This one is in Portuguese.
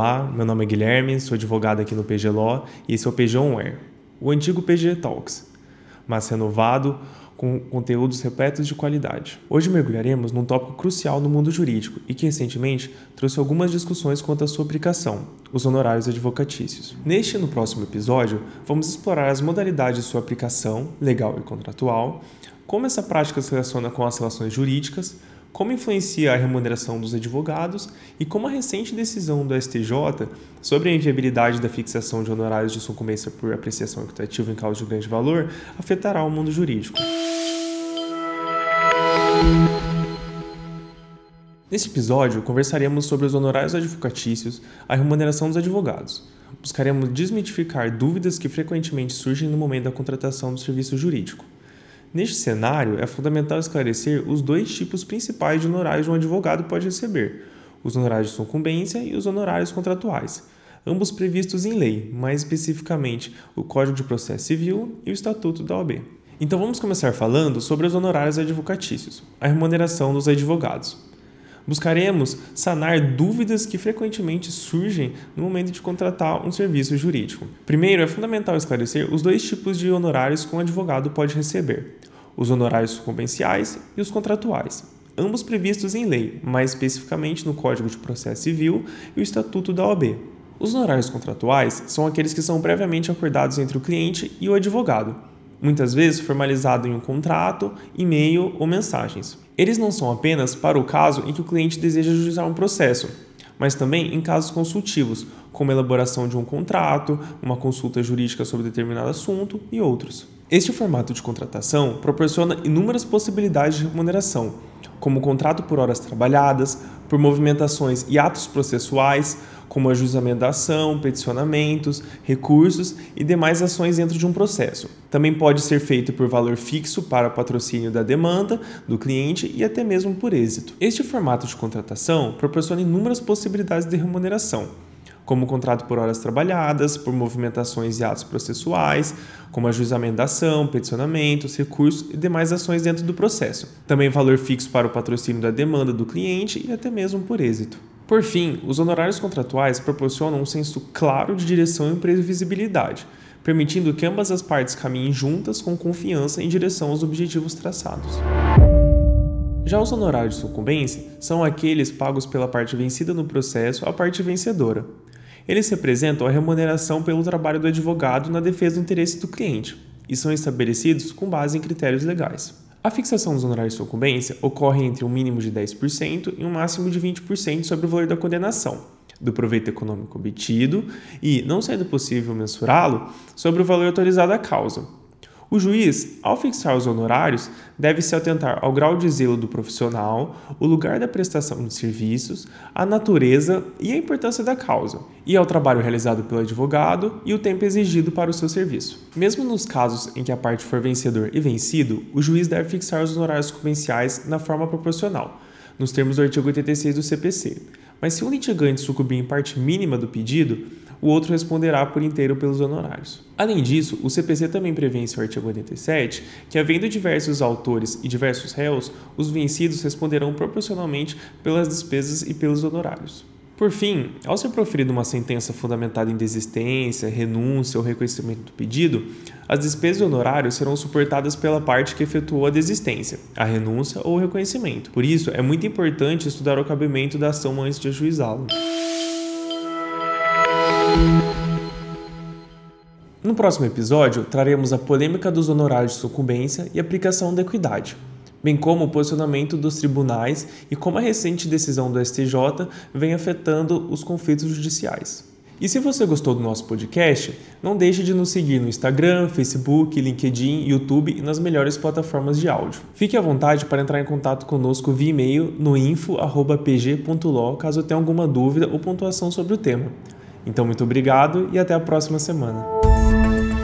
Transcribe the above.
Olá, meu nome é Guilherme, sou advogado aqui no PGLO e esse é o PG On Air, o antigo PG Talks, mas renovado com conteúdos repletos de qualidade. Hoje mergulharemos num tópico crucial no mundo jurídico e que recentemente trouxe algumas discussões quanto à sua aplicação, os honorários advocatícios. Neste e no próximo episódio, vamos explorar as modalidades de sua aplicação, legal e contratual, como essa prática se relaciona com as relações jurídicas, como influencia a remuneração dos advogados e como a recente decisão do STJ sobre a inviabilidade da fixação de honorários de sucumbência por apreciação equitativa em causa de grande valor afetará o mundo jurídico. Neste episódio, conversaremos sobre os honorários advocatícios, a remuneração dos advogados. Buscaremos desmitificar dúvidas que frequentemente surgem no momento da contratação do serviço jurídico. Neste cenário, é fundamental esclarecer os dois tipos principais de honorários que um advogado pode receber: os honorários de sucumbência e os honorários contratuais, ambos previstos em lei, mais especificamente o Código de Processo Civil e o Estatuto da OAB. Então vamos começar falando sobre os honorários advocatícios, a remuneração dos advogados. Buscaremos sanar dúvidas que frequentemente surgem no momento de contratar um serviço jurídico. Primeiro, é fundamental esclarecer os dois tipos de honorários que um advogado pode receber: os honorários convenciais e os contratuais, ambos previstos em lei, mais especificamente no Código de Processo Civil e o Estatuto da OAB. Os honorários contratuais são aqueles que são previamente acordados entre o cliente e o advogado, muitas vezes formalizado em um contrato, e-mail ou mensagens. Eles não são apenas para o caso em que o cliente deseja juizar um processo, mas também em casos consultivos, como a elaboração de um contrato, uma consulta jurídica sobre determinado assunto e outros. Este formato de contratação proporciona inúmeras possibilidades de remuneração, como contrato por horas trabalhadas, por movimentações e atos processuais, como ajustamento da ação, peticionamentos, recursos e demais ações dentro de um processo. Também pode ser feito por valor fixo para patrocínio da demanda do cliente e até mesmo por êxito. Este formato de contratação proporciona inúmeras possibilidades de remuneração como contrato por horas trabalhadas, por movimentações e atos processuais, como ajuizamento da ação, peticionamentos, recursos e demais ações dentro do processo. Também valor fixo para o patrocínio da demanda do cliente e até mesmo por êxito. Por fim, os honorários contratuais proporcionam um senso claro de direção e previsibilidade, permitindo que ambas as partes caminhem juntas com confiança em direção aos objetivos traçados. Já os honorários de sucumbência são aqueles pagos pela parte vencida no processo à parte vencedora. Eles representam a remuneração pelo trabalho do advogado na defesa do interesse do cliente e são estabelecidos com base em critérios legais. A fixação dos honorários de sucumbência ocorre entre um mínimo de 10% e um máximo de 20% sobre o valor da condenação, do proveito econômico obtido e, não sendo possível mensurá-lo, sobre o valor autorizado à causa. O juiz, ao fixar os honorários, deve se atentar ao grau de zelo do profissional, o lugar da prestação de serviços, a natureza e a importância da causa, e ao trabalho realizado pelo advogado e o tempo exigido para o seu serviço. Mesmo nos casos em que a parte for vencedor e vencido, o juiz deve fixar os honorários convenciais na forma proporcional, nos termos do artigo 86 do CPC. Mas se o litigante sucumbir em parte mínima do pedido, o outro responderá por inteiro pelos honorários. Além disso, o CPC também prevê em seu artigo 87 que, havendo diversos autores e diversos réus, os vencidos responderão proporcionalmente pelas despesas e pelos honorários. Por fim, ao ser proferida uma sentença fundamentada em desistência, renúncia ou reconhecimento do pedido, as despesas e honorários serão suportadas pela parte que efetuou a desistência, a renúncia ou o reconhecimento. Por isso, é muito importante estudar o cabimento da ação antes de ajuizá la no próximo episódio, traremos a polêmica dos honorários de sucumbência e aplicação da equidade, bem como o posicionamento dos tribunais e como a recente decisão do STJ vem afetando os conflitos judiciais. E se você gostou do nosso podcast, não deixe de nos seguir no Instagram, Facebook, LinkedIn, YouTube e nas melhores plataformas de áudio. Fique à vontade para entrar em contato conosco via e-mail no info.pg.lo caso tenha alguma dúvida ou pontuação sobre o tema. Então, muito obrigado e até a próxima semana.